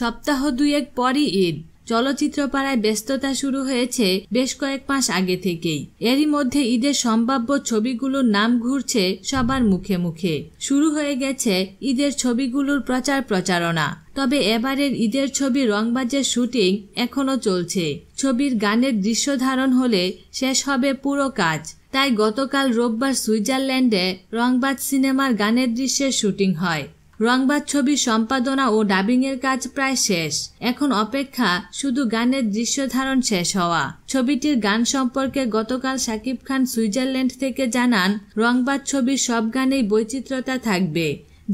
সপ্তাহ দুয়েক পরই ঈদ চলচ্চিত্র পাড়ায় ব্যস্ততা শুরু হয়েছে বেশ কয়েক মাস আগে থেকেই এরই মধ্যে ঈদের সম্ভাব্য ছবিগুলোর নাম ঘুরছে সবার মুখে মুখে শুরু হয়ে গেছে ঈদের ছবিগুলোর প্রচার প্রচারণা তবে এবারের ঈদের ছবি রংবাজের শুটিং এখনও চলছে ছবির গানের দৃশ্য ধারণ হলে শেষ হবে পুরো কাজ তাই গতকাল রোববার সুইজারল্যান্ডে রংবাজ সিনেমার গানের দৃশ্যের শুটিং হয় রংবাদ ছবির সম্পাদনা ও ডাবিংয়ের কাজ প্রায় শেষ এখন অপেক্ষা শুধু গানের দৃশ্য ধারণ শেষ হওয়া ছবিটির গান সম্পর্কে গতকাল শাকিব খান সুইজারল্যান্ড থেকে জানান রংবাদ ছবির সব গানেই বৈচিত্র্যতা থাকবে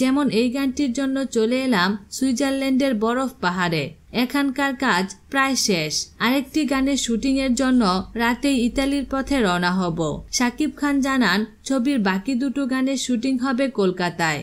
যেমন এই গানটির জন্য চলে এলাম সুইজারল্যান্ডের বরফ পাহাড়ে এখানকার কাজ প্রায় শেষ আরেকটি গানের শুটিং এর জন্য রাতে ইতালির পথে রওনা হব সাকিব খান জানান ছবির বাকি দুটো গানের শুটিং হবে কলকাতায়